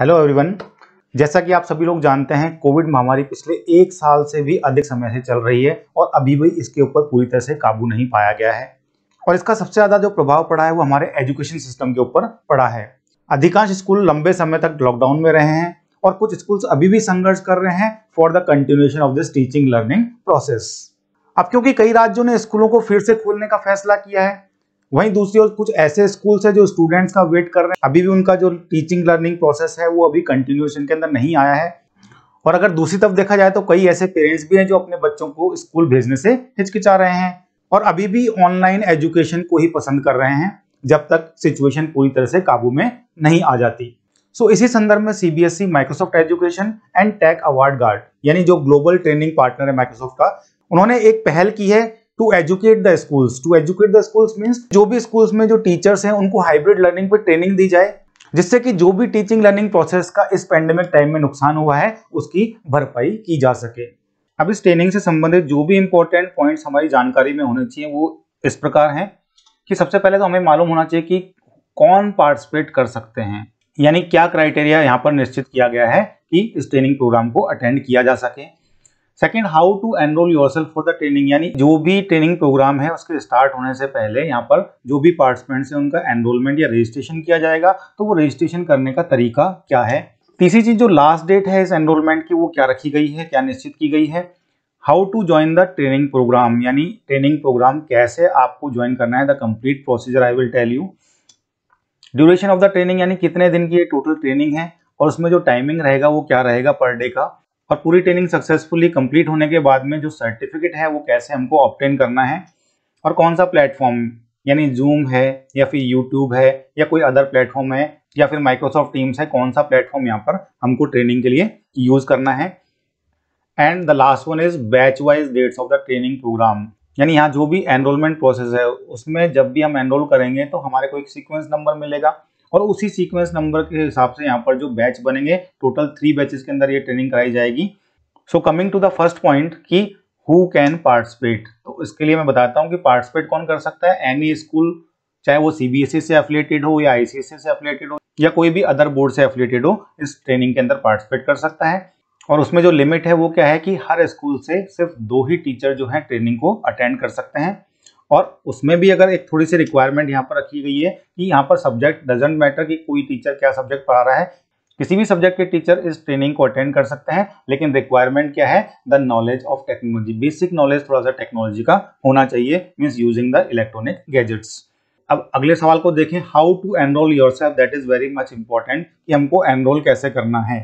hello everyone जैसा कि आप सभी लोग जानते हैं कोविड महामारी पिछले एक साल से भी अधिक समय से चल रही है और अभी भी इसके ऊपर पूरी तरह से काबू नहीं पाया गया है और इसका सबसे ज़्यादा जो प्रभाव पड़ा है वो हमारे एजुकेशन सिस्टम के ऊपर पड़ा है अधिकांश स्कूल लंबे समय तक लॉकडाउन में रहे हैं और कुछ स्कूल्स अभी भी संघर्ष कर रहे हैं for the continuation of this teaching learning process अब क्योंकि कई राज्यों ने स्कूलों को फिर से खोलने का फैसला किया है वहीं दूसरी ओर कुछ ऐसे स्कूल है जो स्टूडेंट्स का वेट कर रहे हैं अभी भी उनका जो टीचिंग लर्निंग प्रोसेस है वो अभी कंटिन्यूएशन के अंदर नहीं आया है और अगर दूसरी तरफ देखा जाए तो कई ऐसे पेरेंट्स भी हैं जो अपने बच्चों को स्कूल भेजने से हिचकिचा रहे हैं और अभी भी ऑनलाइन एजुकेशन को ही पसंद कर रहे हैं जब तक सिचुएशन पूरी तरह से काबू में नहीं आ जाती सो इसी संदर्भ में CBSE Microsoft education and tech avant garde यानी जो ग्लोबल ट्रेनिंग पार्टनर है माइक्रोसॉफ्ट का उन्होंने एक पहल की है to educate the schools to educate the schools means जो भी स्कूल्स में जो टीचर्स हैं उनको हाइब्रिड लर्निंग पर ट्रेनिंग दी जाए जिससे कि जो भी टीचिंग लर्निंग प्रोसेस का इस पेंडेमिक टाइम में नुकसान हुआ है उसकी भरपाई की जा सके अब इस ट्रेनिंग से संबंधित जो भी इंपॉर्टेंट पॉइंट्स हमारी जानकारी में होने चाहिए वो इस प्रकार हैं कि सबसे पहले तो हमें मालूम होना चाहिए कि कौन पार्टिसिपेट कर सकते हैं यानी क्या क्राइटेरिया यहाँ पर निश्चित किया गया है कि इस ट्रेनिंग प्रोग्राम को अटेंड किया जा सके second how to enroll yourself for the training यानी जो भी ट्रेनिंग प्रोग्राम है उसके स्टार्ट होने से पहले यहाँ पर जो भी पार्टिसिपेंट्स हैं उनका एनरोलमेंट या रजिस्ट्रेशन किया जाएगा तो वो रजिस्ट्रेशन करने का तरीका क्या है तीसरी चीज जो लास्ट डेट है इस एनरोलमेंट की वो क्या रखी गई है क्या निश्चित की गई है how to join the training program यानी ट्रेनिंग प्रोग्राम कैसे आपको ज्वाइन करना है the complete procedure I will tell you duration of the training यानी कितने दिन की ये टोटल ट्रेनिंग है और उसमें जो टाइमिंग रहेगा वो क्या रहेगा पर डे का और पूरी ट्रेनिंग सक्सेसफुली कंप्लीट होने के बाद में जो सर्टिफिकेट है वो कैसे हमको ऑप्टेन करना है और कौन सा प्लेटफॉर्म यानी जूम है या फिर यूट्यूब है या कोई अदर प्लेटफॉर्म है या फिर माइक्रोसॉफ्ट टीम्स है कौन सा प्लेटफॉर्म यहाँ पर हमको ट्रेनिंग के लिए यूज़ करना है and the last one is batch wise dates of the training program यानी यहाँ जो भी एनरोलमेंट प्रोसेस है उसमें जब भी हम एनरोल करेंगे तो हमारे को एक सिक्वेंस नंबर मिलेगा और उसी सीक्वेंस नंबर के हिसाब से यहाँ पर जो बैच बनेंगे टोटल थ्री बैचेस के अंदर ये ट्रेनिंग कराई जाएगी so coming to the first point कि हु कैन पार्टिसिपेट तो इसके लिए मैं बताता हूँ कि पार्टिसिपेट कौन कर सकता है एनी स्कूल चाहे वो सीबीएसई e से अफिलेटेड हो या आईसीएसई e से अफिलेटेड हो या कोई भी अदर बोर्ड से एफिलेटेड हो इस ट्रेनिंग के अंदर पार्टिसिपेट कर सकता है और उसमें जो लिमिट है वो क्या है कि हर स्कूल से सिर्फ दो ही टीचर जो है ट्रेनिंग को अटेंड कर सकते हैं और उसमें भी अगर एक थोड़ी सी रिक्वायरमेंट यहाँ पर रखी गई है कि यहाँ पर सब्जेक्ट डजेंट मैटर कि कोई टीचर क्या सब्जेक्ट पढ़ा रहा है किसी भी सब्जेक्ट के टीचर इस ट्रेनिंग को अटेंड कर सकते हैं लेकिन रिक्वायरमेंट क्या है the knowledge of technology basic knowledge थोड़ा सा टेक्नोलॉजी का होना चाहिए means using the electronic gadgets अब अगले सवाल को देखें how to enroll yourself that is very much important कि हमको एनरोल कैसे करना है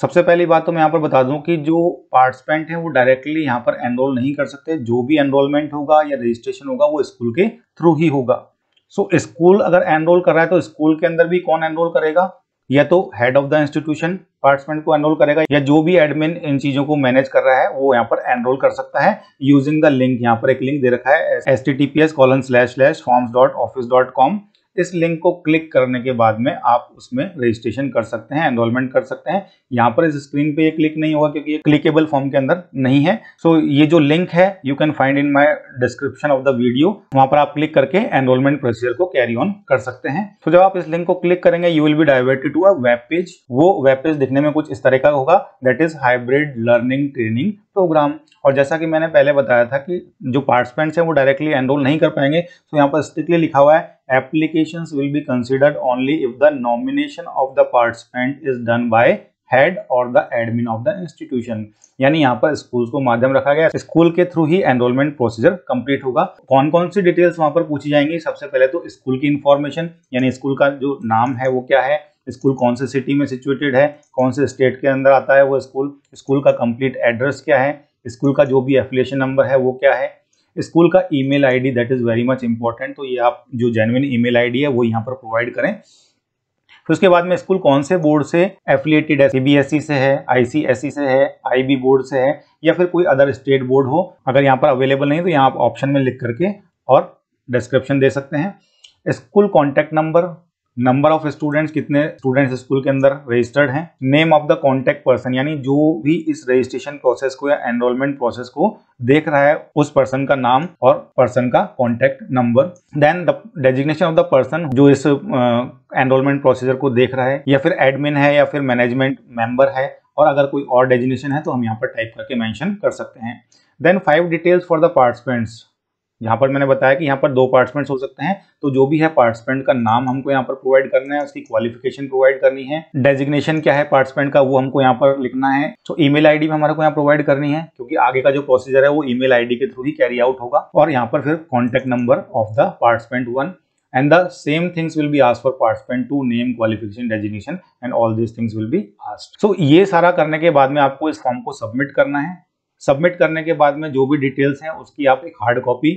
सबसे पहली बात तो मैं यहाँ पर बता दूं कि जो पार्टिसिपेंट हैं वो डायरेक्टली यहाँ पर एनरोल नहीं कर सकते जो भी एनरोलमेंट होगा या रजिस्ट्रेशन होगा वो स्कूल के थ्रू ही होगा सो so, स्कूल अगर एनरोल कर रहा है तो स्कूल के अंदर भी कौन एनरोल करेगा या तो head of the institution participant को एनरोल करेगा या जो भी एडमिन इन चीजों को मैनेज कर रहा है वो यहाँ पर एनरोल कर सकता है यूजिंग द लिंक यहाँ पर एक लिंक दे रखा है S T T P S colon slash slash forms dot office dot com इस लिंक को क्लिक करने के बाद में आप उसमें रजिस्ट्रेशन कर सकते हैं एनरोलमेंट कर सकते हैं यहाँ पर इस स्क्रीन पे ये क्लिक नहीं होगा क्योंकि ये क्लिकेबल फॉर्म के अंदर नहीं है सो so, ये जो लिंक है you can find in my description of the video वहाँ पर आप क्लिक करके एनरोलमेंट प्रोसीजर को कैरी ऑन कर सकते हैं तो so, जब आप इस लिंक को क्लिक करेंगे you will be diverted to a web page वो वेब पेज दिखने में कुछ इस तरह का होगा that is hybrid learning training program और जैसा कि मैंने पहले बताया था कि जो पार्टिसिपेंट्स हैं वो डायरेक्टली एनरोल नहीं कर पाएंगे तो यहाँ पर स्ट्रिक्टली लिखा हुआ है application will be considered only if the nomination of the participant is done by head और the admin of the institution यानी यहाँ पर स्कूल को माध्यम रखा गया स्कूल के थ्रू ही एनरोलमेंट प्रोसीजर कंप्लीट होगा कौन कौन सी डिटेल्स वहाँ पर पूछी जाएंगी सबसे पहले तो स्कूल की इन्फॉर्मेशन यानी स्कूल का जो नाम है वो क्या है स्कूल कौन से सिटी में सिचुएटेड है कौन से स्टेट के अंदर आता है वो स्कूल स्कूल का कंप्लीट एड्रेस क्या है स्कूल का जो भी एफिलेशन नंबर है वो क्या है स्कूल का email ID that is very much important तो ये आप जो जेनविन ईमेल आईडी है वो यहाँ पर प्रोवाइड करें फिर उसके बाद में स्कूल कौन से बोर्ड से एफिलेटेड है सीबीएसई e से है आईसीएसई e से है आईबी बोर्ड से है या फिर कोई अदर स्टेट बोर्ड हो अगर यहाँ पर अवेलेबल नहीं तो यहाँ आप ऑप्शन में लिख करके और डिस्क्रिप्शन दे सकते हैं school contact number number of students कितने स्टूडेंट्स स्कूल के अंदर रजिस्टर्ड हैं name of the contact person यानी जो भी इस रजिस्ट्रेशन प्रोसेस को या एनरोलमेंट प्रोसेस को देख रहा है उस पर्सन का नाम और पर्सन का contact number then the designation of the person जो इस एनरोलमेंट uh, प्रोसीजर को देख रहा है या फिर एडमिन है या फिर मैनेजमेंट मेंबर है और अगर कोई और डेजिग्नेशन है तो हम यहाँ पर टाइप करके मैंशन कर सकते हैं then five details for the participants यहाँ पर मैंने बताया कि यहाँ पर दो पार्टिसिपेंट्स हो सकते हैं तो जो भी है पार्टिसिपेंट का नाम हमको यहाँ पर प्रोवाइड करना है उसकी क्वालिफिकेशन प्रोवाइड करनी है डेजिग्नेशन क्या है पार्टिसिपेंट का वो हमको यहाँ पर लिखना है तो ईमेल आईडी भी हमारे को यहाँ प्रोवाइड करनी है क्योंकि आगे का जो प्रोसीजर है वो ईमेल आईडी के थ्रू ही कैरी आउट होगा और यहाँ पर फिर contact number of the participant one and the same things will be asked for participant to name qualification designation and all this things will be asked so ये सारा करने के बाद में आपको इस फॉर्म को सबमिट करना है सबमिट करने के बाद में जो भी डिटेल्स हैं उसकी आप एक हार्ड कॉपी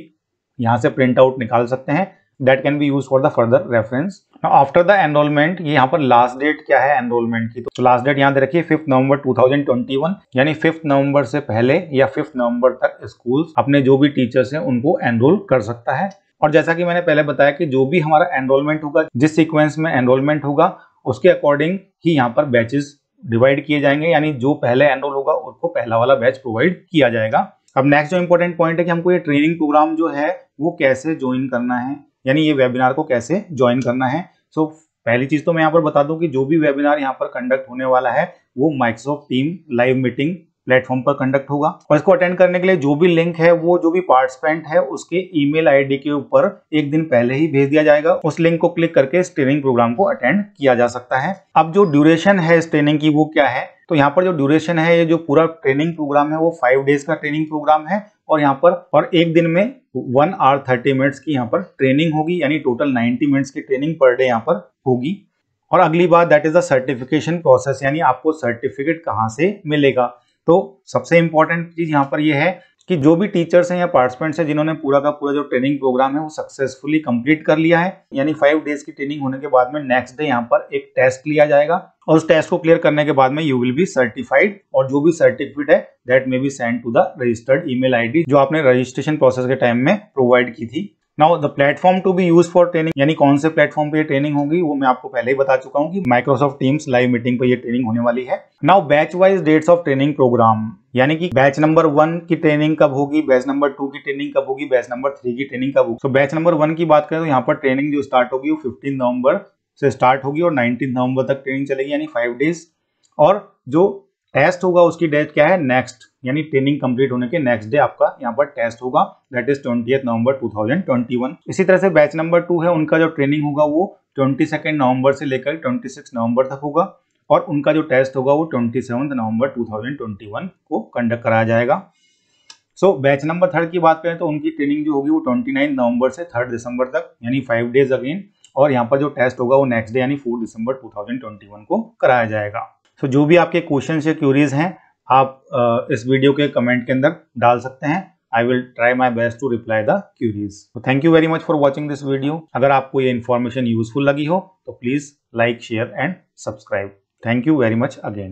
यहाँ से प्रिंट आउट निकाल सकते हैं that can be use for the further reference after the enrollment ये यहाँ पर लास्ट डेट क्या है एनरोलमेंट की तो लास्ट डेट यहाँ दे रखिए फिफ्थ नवंबर 2021 यानी फिफ्थ नवंबर से पहले या फिफ्थ नवंबर तक स्कूल अपने जो भी टीचर्स हैं उनको एनरोल कर सकता है और जैसा कि मैंने पहले बताया कि जो भी हमारा एनरोलमेंट होगा जिस सिक्वेंस में एनरोलमेंट होगा उसके अकॉर्डिंग ही यहाँ पर बैचेस डिवाइड किए जाएंगे यानी जो पहले एनरोल होगा उसको पहला वाला बैच प्रोवाइड किया जाएगा अब नेक्स्ट जो इम्पोर्टेंट पॉइंट है कि हमको ये ट्रेनिंग प्रोग्राम जो है वो कैसे ज्वाइन करना है यानी ये वेबिनार को कैसे ज्वाइन करना है सो so, पहली चीज तो मैं यहाँ पर बता दूं कि जो भी वेबिनार यहाँ पर कंडक्ट होने वाला है वो Microsoft team live meeting platform पर कंडक्ट होगा और इसको अटेंड करने के लिए जो भी लिंक है वो जो भी पार्टिसिपेंट है उसके ईमेल आईडी के ऊपर एक दिन पहले ही भेज दिया जाएगा उस लिंक को क्लिक करके इस ट्रेनिंग प्रोग्राम को अटेंड किया जा सकता है अब जो ड्यूरेशन है इस ट्रेनिंग की वो क्या है तो यहाँ पर जो ड्यूरेशन है ये जो पूरा ट्रेनिंग प्रोग्राम है वो फाइव डेज का ट्रेनिंग प्रोग्राम है और यहाँ पर और एक दिन में वन आवर थर्टी मिनट्स की यहाँ पर ट्रेनिंग होगी यानी टोटल नाइन्टी मिनट्स की ट्रेनिंग पर डे यहाँ पर होगी और अगली बात that is the certification process यानी आपको सर्टिफिकेट कहाँ से मिलेगा तो सबसे इंपॉर्टेंट चीज यहाँ पर यह है कि जो भी टीचर्स हैं या पार्टिसिपेंट्स हैं जिन्होंने पूरा का पूरा जो ट्रेनिंग प्रोग्राम है वो सक्सेसफुली कंप्लीट कर लिया है यानी फाइव डेज की ट्रेनिंग होने के बाद में नेक्स्ट डे यहाँ पर एक टेस्ट लिया जाएगा और उस टेस्ट को क्लियर करने के बाद में यू विल बी सर्टिफाइड और जो भी सर्टिफिकेट है that may be send to the registered email ID जो आपने रजिस्ट्रेशन प्रोसेस के टाइम में प्रोवाइड की थी now the platform to be use for training यानी कौन से प्लेटफॉर्म पे ये ट्रेनिंग होगी वो मैं आपको पहले ही बता चुका हूँ कि माइक्रोसॉफ्ट टीम्स लाइव मीटिंग पे ये ट्रेनिंग होने वाली है now batch wise dates of training program यानी कि बैच नंबर वन की ट्रेनिंग कब होगी बैच नंबर टू की ट्रेनिंग कब होगी बैच नंबर थ्री की ट्रेनिंग कब होगी तो बैच नंबर वन की बात करें तो यहाँ पर ट्रेनिंग जो स्टार्ट होगी वो फिफ्टीन नवंबर से स्टार्ट होगी और नाइनटीन नवंबर तक ट्रेनिंग चलेगी यानी फाइव डेज और जो टेस्ट होगा उसकी डेट क्या है नेक्स्ट यानी ट्रेनिंग कंप्लीट होने के नेक्स्ट डे आपका यहाँ पर टेस्ट होगा दैट इज ट्वेंटी नवंबर 2021 इसी तरह से बैच नंबर टू है उनका जो ट्रेनिंग होगा वो ट्वेंटी नवंबर से लेकर ट्वेंटी नवंबर तक होगा और उनका जो टेस्ट होगा वो ट्वेंटी नवंबर 2021 को कंडक्ट कराया जाएगा so so, batch number third की बात करें तो उनकी ट्रेनिंग जो होगी वो ट्वेंटी नवंबर से थर्ड दिसंबर तक यानी फाइव डेज अगेन और यहाँ पर जो टेस्ट होगा वो नेक्स्ट डे यानी फोर दिसंबर 2021 को कराया जाएगा सो जो भी आपके क्वेश्चन या क्यूरीज हैं आप इस वीडियो के कमेंट के अंदर डाल सकते हैं I will try my best to reply the queries thank you very much for watching this video अगर आपको ये इन्फॉर्मेशन यूजफुल लगी हो तो please like share and subscribe thank you very much again